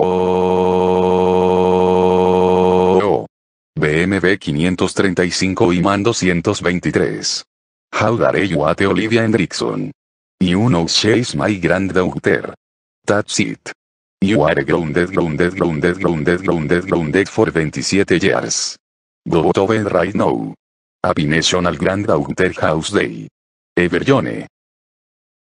Oh. BMW 535 y Man 223. How dare you at Olivia Hendrickson. You know she's my granddaughter. That's it. You are grounded grounded grounded grounded grounded grounded for 27 years. Go to bed right now. Happy National Granddaughter House Day. Everyone.